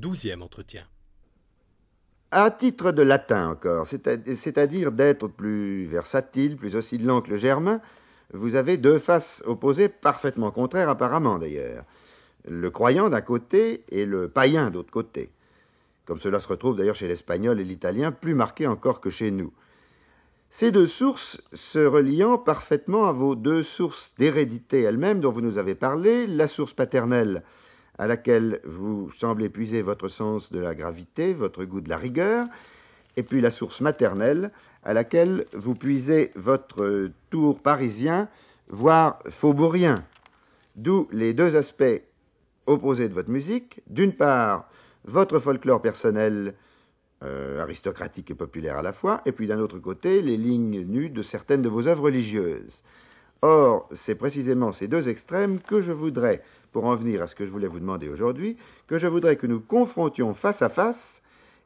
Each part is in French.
Douzième entretien. À titre de latin encore, c'est-à-dire d'être plus versatile, plus oscillant que le germain, vous avez deux faces opposées, parfaitement contraires apparemment d'ailleurs. Le croyant d'un côté et le païen d'autre côté. Comme cela se retrouve d'ailleurs chez l'espagnol et l'italien, plus marqué encore que chez nous. Ces deux sources se reliant parfaitement à vos deux sources d'hérédité elles-mêmes dont vous nous avez parlé, la source paternelle à laquelle vous semblez puiser votre sens de la gravité, votre goût de la rigueur, et puis la source maternelle, à laquelle vous puisez votre tour parisien, voire faubourien. D'où les deux aspects opposés de votre musique. D'une part, votre folklore personnel, euh, aristocratique et populaire à la fois, et puis d'un autre côté, les lignes nues de certaines de vos œuvres religieuses. Or, c'est précisément ces deux extrêmes que je voudrais, pour en venir à ce que je voulais vous demander aujourd'hui, que je voudrais que nous confrontions face à face,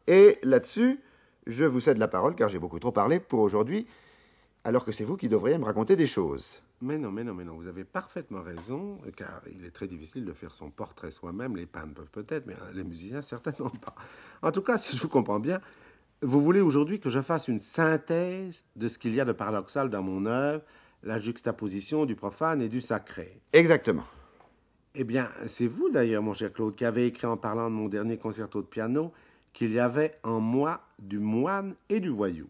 et là-dessus, je vous cède la parole, car j'ai beaucoup trop parlé pour aujourd'hui, alors que c'est vous qui devriez me raconter des choses. Mais non, mais non, mais non, vous avez parfaitement raison, car il est très difficile de faire son portrait soi-même, les peintres peuvent peut-être, mais les musiciens certainement pas. En tout cas, si je vous comprends bien, vous voulez aujourd'hui que je fasse une synthèse de ce qu'il y a de paradoxal dans mon œuvre, la juxtaposition du profane et du sacré. Exactement. Eh bien, c'est vous d'ailleurs, mon cher Claude, qui avez écrit en parlant de mon dernier concerto de piano qu'il y avait en moi du moine et du voyou.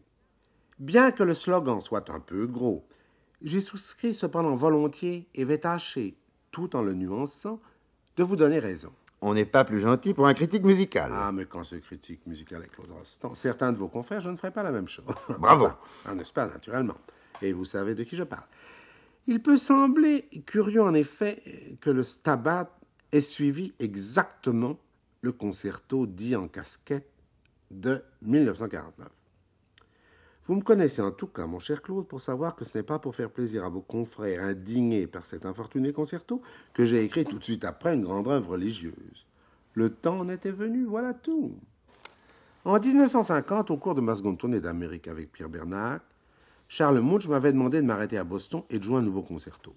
Bien que le slogan soit un peu gros, j'ai souscrit cependant volontiers et vais tâcher, tout en le nuançant, de vous donner raison. On n'est pas plus gentil pour un critique musical. Ah, mais quand ce critique musical est Claude Rostand, certains de vos confrères, je ne ferai pas la même chose. Bravo. Ah, n'est-ce pas, naturellement et vous savez de qui je parle. Il peut sembler curieux en effet que le Stabat ait suivi exactement le concerto dit en casquette de 1949. Vous me connaissez en tout cas, mon cher Claude, pour savoir que ce n'est pas pour faire plaisir à vos confrères indignés par cet infortuné concerto que j'ai écrit tout de suite après une grande œuvre religieuse. Le temps en était venu, voilà tout. En 1950, au cours de ma seconde tournée d'Amérique avec Pierre Bernac, Charles Munch m'avait demandé de m'arrêter à Boston et de jouer un nouveau concerto.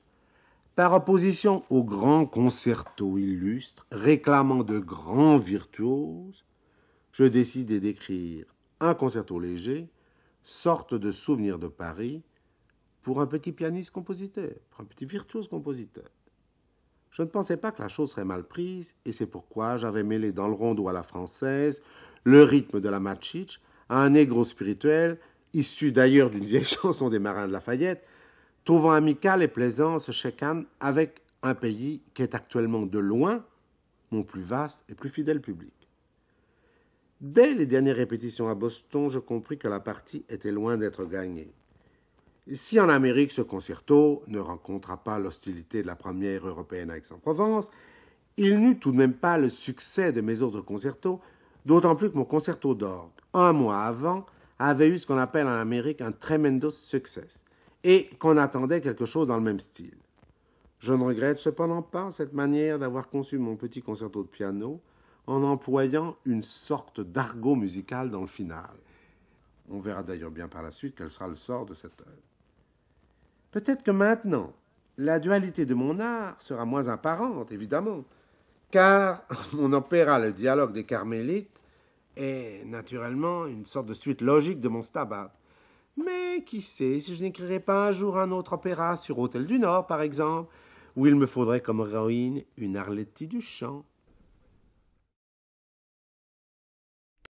Par opposition aux grands concerto illustres, réclamant de grands virtuoses, je décidai d'écrire un concerto léger, sorte de souvenir de Paris, pour un petit pianiste compositeur, pour un petit virtuose compositeur. Je ne pensais pas que la chose serait mal prise, et c'est pourquoi j'avais mêlé dans le rondo à la française le rythme de la matchitch à un négro spirituel issu d'ailleurs d'une vieille chanson des marins de Lafayette, trouvant amical et plaisant ce chicane avec un pays qui est actuellement de loin mon plus vaste et plus fidèle public. Dès les dernières répétitions à Boston, je compris que la partie était loin d'être gagnée. Si en Amérique ce concerto ne rencontra pas l'hostilité de la première européenne à Aix-en-Provence, il n'eut tout de même pas le succès de mes autres concertos, d'autant plus que mon concerto d'orgue, un mois avant, avait eu ce qu'on appelle en Amérique un tremendous succès et qu'on attendait quelque chose dans le même style. Je ne regrette cependant pas cette manière d'avoir conçu mon petit concerto de piano en employant une sorte d'argot musical dans le final. On verra d'ailleurs bien par la suite quel sera le sort de cette œuvre. Peut-être que maintenant, la dualité de mon art sera moins apparente, évidemment, car on opéra le dialogue des Carmélites est naturellement une sorte de suite logique de mon Stabat. Mais qui sait si je n'écrirais pas un jour un autre opéra sur Hôtel du Nord, par exemple, où il me faudrait comme héroïne une Arletty du Champ.